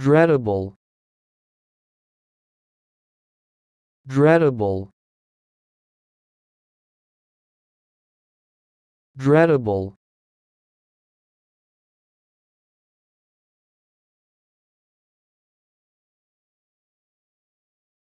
dreadable dreadable dreadable